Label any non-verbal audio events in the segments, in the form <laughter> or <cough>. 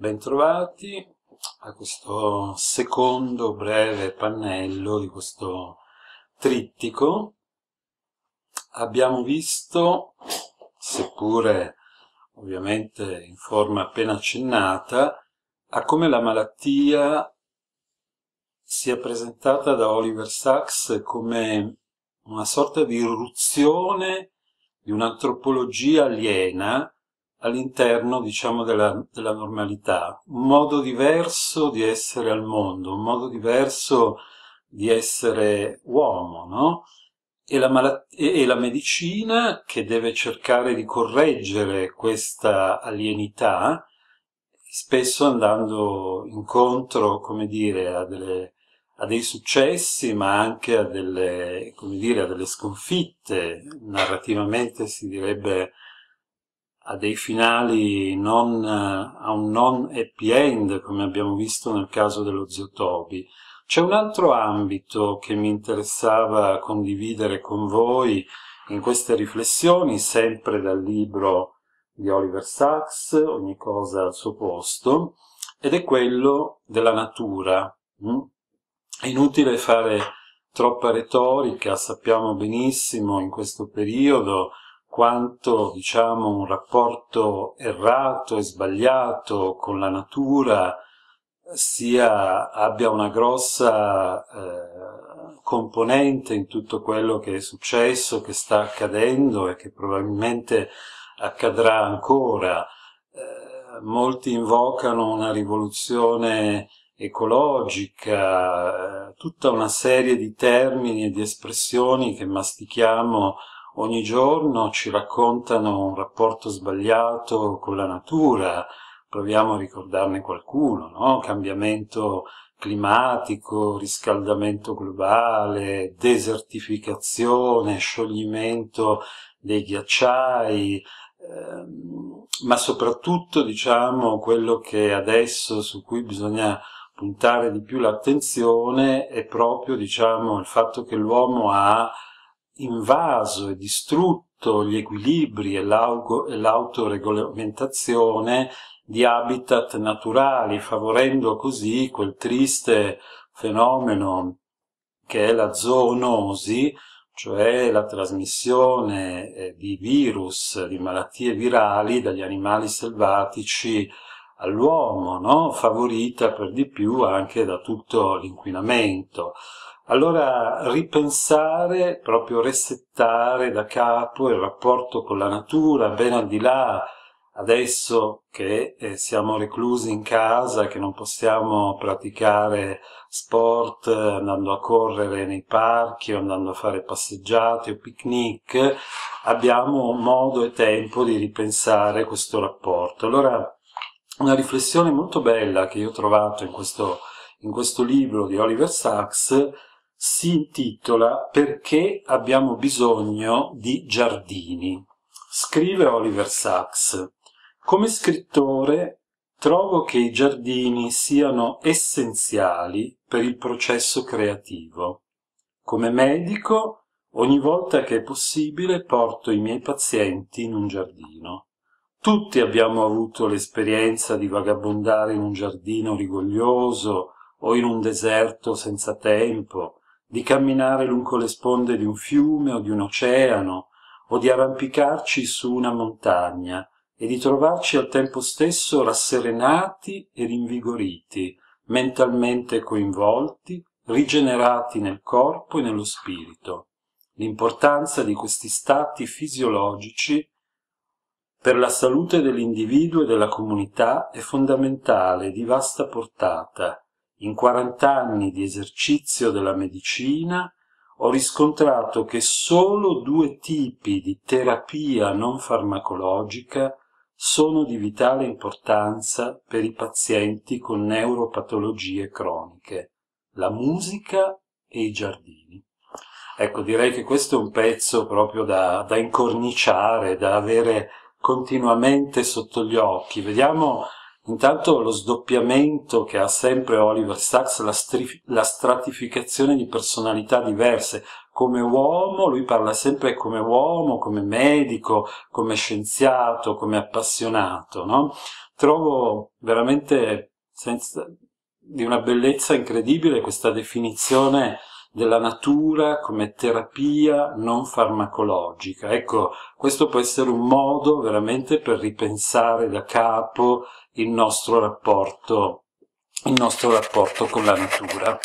Bentrovati a questo secondo breve pannello di questo trittico. Abbiamo visto, seppure ovviamente in forma appena accennata, a come la malattia sia presentata da Oliver Sacks come una sorta di irruzione di un'antropologia aliena all'interno, diciamo, della, della normalità, un modo diverso di essere al mondo, un modo diverso di essere uomo, no? E la, malat- e la medicina che deve cercare di correggere questa alienità, spesso andando incontro, come dire, a, delle, a dei successi, ma anche a delle, dire, a delle, sconfitte, narrativamente si direbbe a dei finali non, eh, a un non happy end, come abbiamo visto nel caso dello zio Toby. C'è un altro ambito che mi interessava condividere con voi in queste riflessioni, sempre dal libro di Oliver Sacks, Ogni cosa al suo posto, ed è quello della natura. Mm? È inutile fare troppa retorica, sappiamo benissimo in questo periodo quanto diciamo, un rapporto errato e sbagliato con la natura sia, abbia una grossa eh, componente in tutto quello che è successo, che sta accadendo e che probabilmente accadrà ancora. Eh, molti invocano una rivoluzione ecologica, eh, tutta una serie di termini e di espressioni che mastichiamo ogni giorno ci raccontano un rapporto sbagliato con la natura, proviamo a ricordarne qualcuno, no? cambiamento climatico, riscaldamento globale, desertificazione, scioglimento dei ghiacciai, ehm, ma soprattutto diciamo quello che adesso su cui bisogna puntare di più l'attenzione è proprio diciamo il fatto che l'uomo ha invaso e distrutto gli equilibri e l'autoregolamentazione di habitat naturali, favorendo così quel triste fenomeno che è la zoonosi, cioè la trasmissione eh, di virus, di malattie virali dagli animali selvatici all'uomo, no? favorita per di più anche da tutto l'inquinamento. Allora ripensare, proprio resettare da capo il rapporto con la natura, ben al di là adesso che eh, siamo reclusi in casa, che non possiamo praticare sport eh, andando a correre nei parchi o andando a fare passeggiate o picnic, abbiamo modo e tempo di ripensare questo rapporto. Allora, una riflessione molto bella che io ho trovato in questo, in questo libro di Oliver Sacks si intitola Perché abbiamo bisogno di giardini. Scrive Oliver Sacks. Come scrittore trovo che i giardini siano essenziali per il processo creativo. Come medico, ogni volta che è possibile porto i miei pazienti in un giardino. Tutti abbiamo avuto l'esperienza di vagabondare in un giardino rigoglioso o in un deserto senza tempo, di camminare lungo le sponde di un fiume o di un oceano, o di arrampicarci su una montagna, e di trovarci al tempo stesso rasserenati e rinvigoriti, mentalmente coinvolti, rigenerati nel corpo e nello spirito. L'importanza di questi stati fisiologici per la salute dell'individuo e della comunità è fondamentale, di vasta portata, in 40 anni di esercizio della medicina ho riscontrato che solo due tipi di terapia non farmacologica sono di vitale importanza per i pazienti con neuropatologie croniche, la musica e i giardini. Ecco, direi che questo è un pezzo proprio da, da incorniciare, da avere continuamente sotto gli occhi. Vediamo Intanto lo sdoppiamento che ha sempre Oliver Sacks, la, la stratificazione di personalità diverse, come uomo, lui parla sempre come uomo, come medico, come scienziato, come appassionato, no? Trovo veramente senza, di una bellezza incredibile questa definizione della natura come terapia non farmacologica. Ecco, questo può essere un modo veramente per ripensare da capo il nostro rapporto, il nostro rapporto con la natura.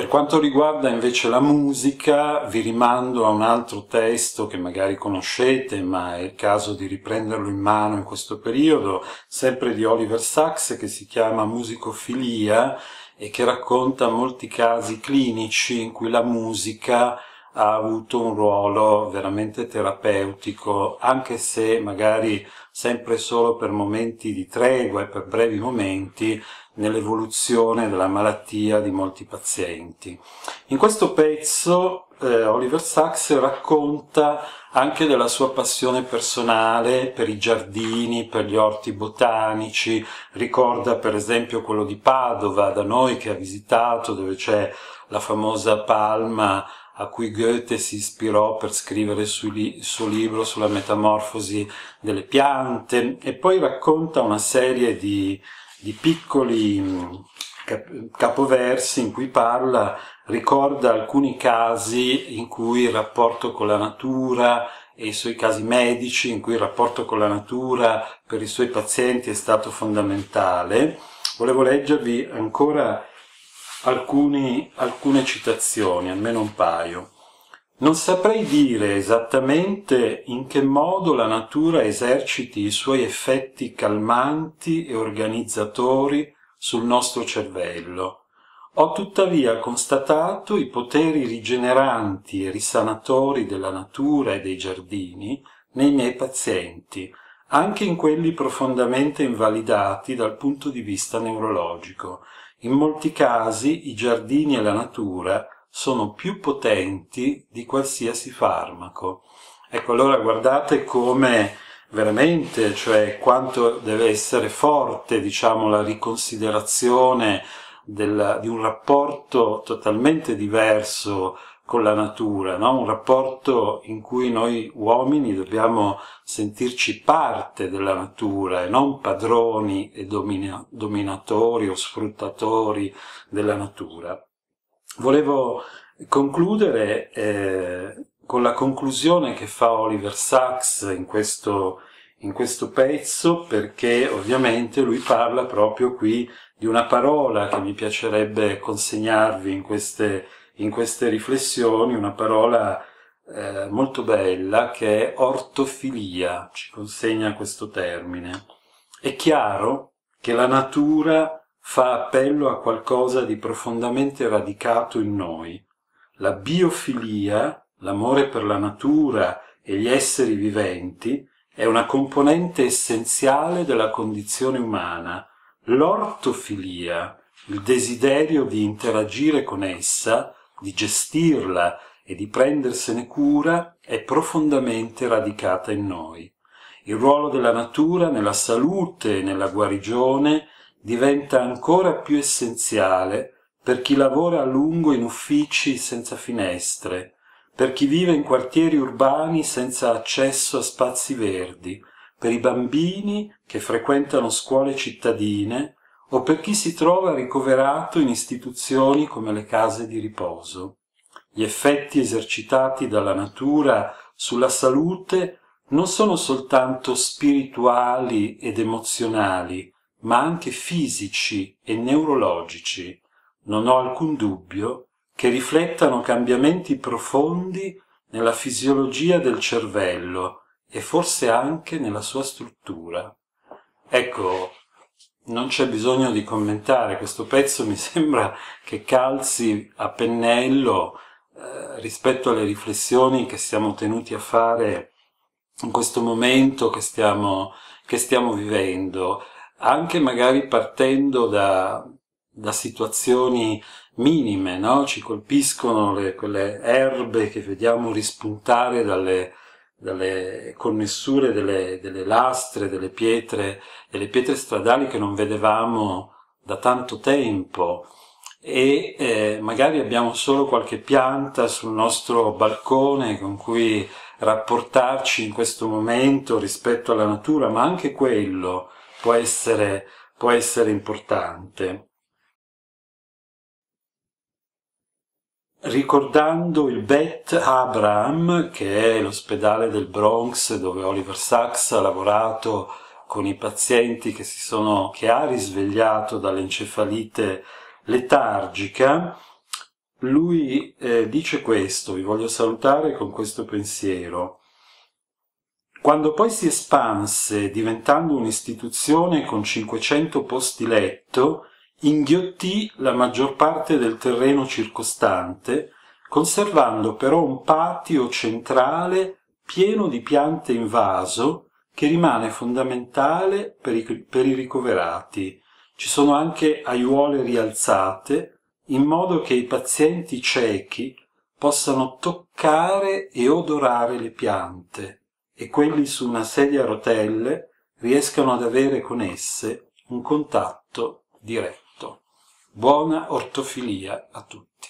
Per quanto riguarda invece la musica, vi rimando a un altro testo che magari conoscete, ma è il caso di riprenderlo in mano in questo periodo, sempre di Oliver Sacks, che si chiama Musicofilia e che racconta molti casi clinici in cui la musica ha avuto un ruolo veramente terapeutico, anche se magari sempre solo per momenti di tregua e per brevi momenti nell'evoluzione della malattia di molti pazienti. In questo pezzo eh, Oliver Sacks racconta anche della sua passione personale per i giardini, per gli orti botanici, ricorda per esempio quello di Padova da noi che ha visitato dove c'è la famosa palma a cui Goethe si ispirò per scrivere il suo libro sulla metamorfosi delle piante e poi racconta una serie di, di piccoli mm, capoversi in cui parla ricorda alcuni casi in cui il rapporto con la natura e i suoi casi medici in cui il rapporto con la natura per i suoi pazienti è stato fondamentale. Volevo leggervi ancora alcuni, alcune citazioni, almeno un paio. Non saprei dire esattamente in che modo la natura eserciti i suoi effetti calmanti e organizzatori sul nostro cervello. Ho tuttavia constatato i poteri rigeneranti e risanatori della natura e dei giardini nei miei pazienti, anche in quelli profondamente invalidati dal punto di vista neurologico, in molti casi i giardini e la natura sono più potenti di qualsiasi farmaco. Ecco, allora guardate come veramente, cioè quanto deve essere forte, diciamo, la riconsiderazione della, di un rapporto totalmente diverso con la natura, no? un rapporto in cui noi uomini dobbiamo sentirci parte della natura e non padroni e domina dominatori o sfruttatori della natura. Volevo concludere eh, con la conclusione che fa Oliver Sacks in questo, in questo pezzo perché ovviamente lui parla proprio qui di una parola che mi piacerebbe consegnarvi in queste in queste riflessioni una parola eh, molto bella che è ortofilia, ci consegna questo termine. È chiaro che la natura fa appello a qualcosa di profondamente radicato in noi. La biofilia, l'amore per la natura e gli esseri viventi, è una componente essenziale della condizione umana. L'ortofilia, il desiderio di interagire con essa, di gestirla e di prendersene cura è profondamente radicata in noi. Il ruolo della natura nella salute e nella guarigione diventa ancora più essenziale per chi lavora a lungo in uffici senza finestre, per chi vive in quartieri urbani senza accesso a spazi verdi, per i bambini che frequentano scuole cittadine o per chi si trova ricoverato in istituzioni come le case di riposo. Gli effetti esercitati dalla natura sulla salute non sono soltanto spirituali ed emozionali, ma anche fisici e neurologici. Non ho alcun dubbio che riflettano cambiamenti profondi nella fisiologia del cervello e forse anche nella sua struttura. Ecco, non c'è bisogno di commentare, questo pezzo mi <laughs> sembra che calzi a pennello eh, rispetto alle riflessioni che siamo tenuti a fare in questo momento che stiamo, che stiamo vivendo, anche magari partendo da, da situazioni minime, no? ci colpiscono le, quelle erbe che vediamo rispuntare dalle, dalle connessure delle, delle lastre, delle pietre, delle pietre stradali che non vedevamo da tanto tempo e eh, magari abbiamo solo qualche pianta sul nostro balcone con cui rapportarci in questo momento rispetto alla natura, ma anche quello può essere, può essere importante. ricordando il Beth Abraham, che è l'ospedale del Bronx dove Oliver Sacks ha lavorato con i pazienti che, si sono, che ha risvegliato dall'encefalite letargica, lui eh, dice questo, vi voglio salutare con questo pensiero. Quando poi si espanse diventando un'istituzione con 500 posti letto, Inghiottì la maggior parte del terreno circostante, conservando però un patio centrale pieno di piante in vaso che rimane fondamentale per i, per i ricoverati. Ci sono anche aiuole rialzate in modo che i pazienti ciechi possano toccare e odorare le piante e quelli su una sedia a rotelle riescano ad avere con esse un contatto diretto. Buona ortofilia a tutti.